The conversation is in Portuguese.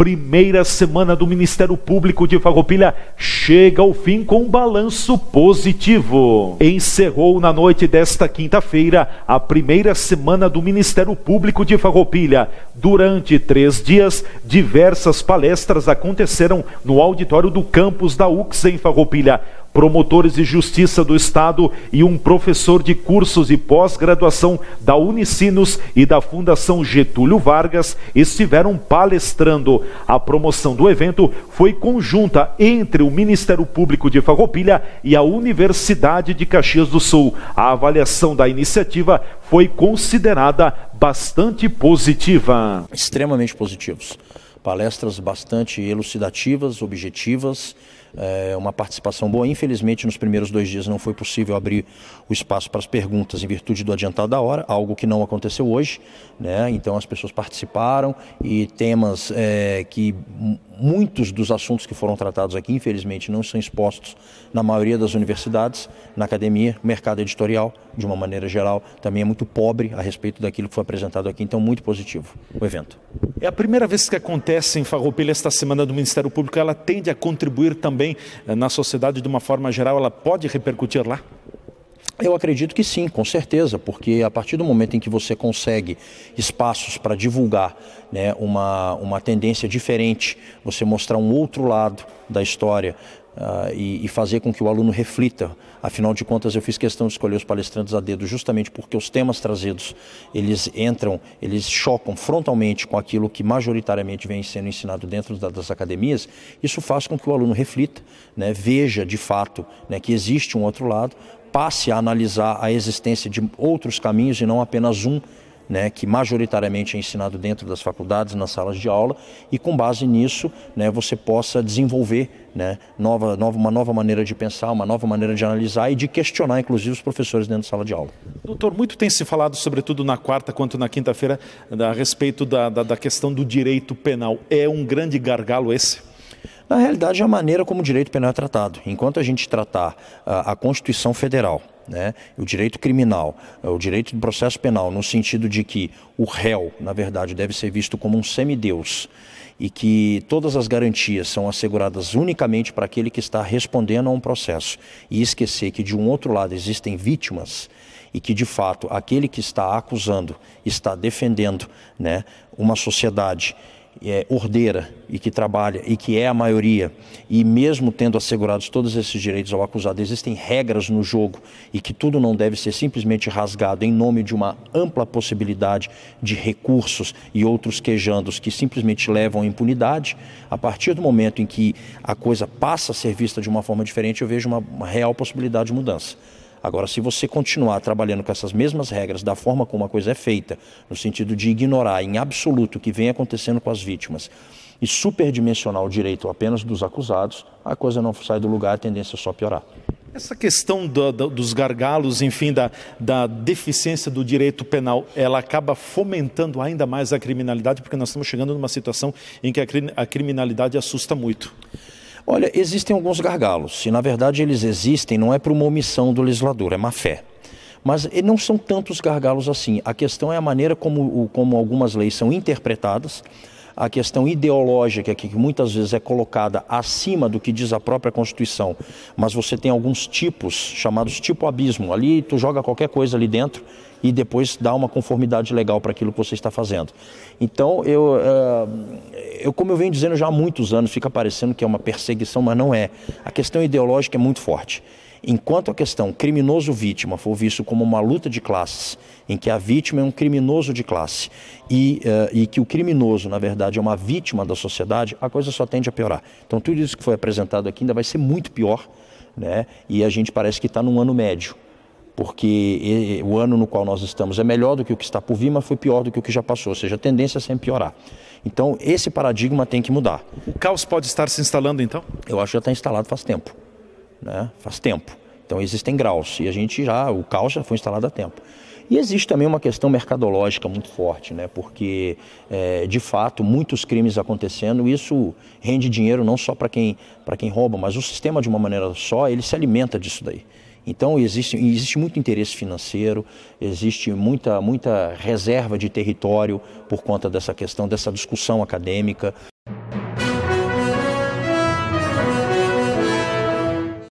primeira semana do Ministério Público de Farroupilha chega ao fim com um balanço positivo. Encerrou na noite desta quinta-feira a primeira semana do Ministério Público de Farroupilha. Durante três dias, diversas palestras aconteceram no auditório do campus da UX em Farroupilha promotores de justiça do Estado e um professor de cursos de pós-graduação da Unicinos e da Fundação Getúlio Vargas estiveram palestrando. A promoção do evento foi conjunta entre o Ministério Público de Farroupilha e a Universidade de Caxias do Sul. A avaliação da iniciativa foi considerada bastante positiva. Extremamente positivos. Palestras bastante elucidativas, objetivas, é, uma participação boa. Infelizmente, nos primeiros dois dias não foi possível abrir o espaço para as perguntas em virtude do adiantado da hora, algo que não aconteceu hoje. Né? Então, as pessoas participaram e temas é, que muitos dos assuntos que foram tratados aqui, infelizmente, não são expostos na maioria das universidades, na academia, mercado editorial, de uma maneira geral, também é muito pobre a respeito daquilo que foi apresentado aqui. Então, muito positivo o evento. É a primeira vez que acontece em Farroupilha esta semana do Ministério Público. Ela tende a contribuir também também eh, na sociedade de uma forma geral, ela pode repercutir lá? Eu acredito que sim, com certeza, porque a partir do momento em que você consegue espaços para divulgar né, uma, uma tendência diferente, você mostrar um outro lado da história, Uh, e, e, fazer com que o aluno reflita. Afinal de contas, eu fiz questão de escolher os palestrantes a dedo, justamente porque os temas trazidos eles entram, eles chocam frontalmente com aquilo que majoritariamente vem sendo ensinado dentro da, das academias. Isso faz com que o aluno reflita, né, veja de fato né, que existe um outro lado, passe a analisar a existência de outros caminhos e não apenas um né, que majoritariamente é ensinado dentro das faculdades, nas salas de aula, e com base nisso né, você possa desenvolver né, nova, nova, uma nova maneira de pensar, uma nova maneira de analisar e de questionar, inclusive, os professores dentro da sala de aula. Doutor, muito tem se falado, sobretudo na quarta quanto na quinta-feira, a respeito da, da, da questão do direito penal. É um grande gargalo esse? Na realidade, é a maneira como o direito penal é tratado. Enquanto a gente tratar a, a Constituição Federal, né? o direito criminal, o direito do processo penal, no sentido de que o réu, na verdade, deve ser visto como um semideus e que todas as garantias são asseguradas unicamente para aquele que está respondendo a um processo e esquecer que de um outro lado existem vítimas e que de fato aquele que está acusando está defendendo né, uma sociedade é, ordeira e que trabalha e que é a maioria, e mesmo tendo assegurados todos esses direitos ao acusado, existem regras no jogo e que tudo não deve ser simplesmente rasgado em nome de uma ampla possibilidade de recursos e outros quejandos que simplesmente levam à impunidade. A partir do momento em que a coisa passa a ser vista de uma forma diferente, eu vejo uma, uma real possibilidade de mudança. Agora, se você continuar trabalhando com essas mesmas regras, da forma como a coisa é feita, no sentido de ignorar em absoluto o que vem acontecendo com as vítimas e superdimensionar o direito apenas dos acusados, a coisa não sai do lugar, a tendência é só piorar. Essa questão do, do, dos gargalos, enfim, da, da, deficiência do direito penal, ela acaba fomentando ainda mais a criminalidade, porque nós estamos chegando numa situação em que a, a criminalidade assusta muito. Olha, existem alguns gargalos, e na verdade eles existem não é por uma omissão do legislador, é má fé. Mas não são tantos gargalos assim. A questão é a maneira como, como algumas leis são interpretadas, a questão ideológica que muitas vezes é colocada acima do que diz a própria Constituição, mas você tem alguns tipos chamados tipo abismo. Ali tu joga qualquer coisa ali dentro e depois dá uma conformidade legal para aquilo que você está fazendo. Então, eu, eh, eu, como eu venho dizendo já há muitos anos, fica parecendo que é uma perseguição, mas não é. A questão ideológica é muito forte. Enquanto a questão criminoso-vítima for visto como uma luta de classes, em que a vítima é um criminoso de classe e, uh, e que o criminoso, na verdade, é uma vítima da sociedade, a coisa só tende a piorar. Então, tudo isso que foi apresentado aqui ainda vai ser muito pior, né? e a gente parece que está num ano médio porque o ano no qual nós estamos é melhor do que o que está por vir, mas foi pior do que o que já passou, ou seja, a tendência é sempre piorar. Então, esse paradigma tem que mudar. O caos pode estar se instalando, então? Eu acho que já está instalado faz tempo né? faz tempo. Então existem graus e a gente já, o caos já foi instalado há tempo. E existe também uma questão mercadológica muito forte, né? porque, é, de fato, muitos crimes acontecendo, isso rende dinheiro não só para quem, quem rouba, mas o sistema, de uma maneira só, ele se alimenta disso daí. Então existe, existe muito interesse financeiro, existe muita, muita reserva de território por conta dessa questão, dessa discussão acadêmica,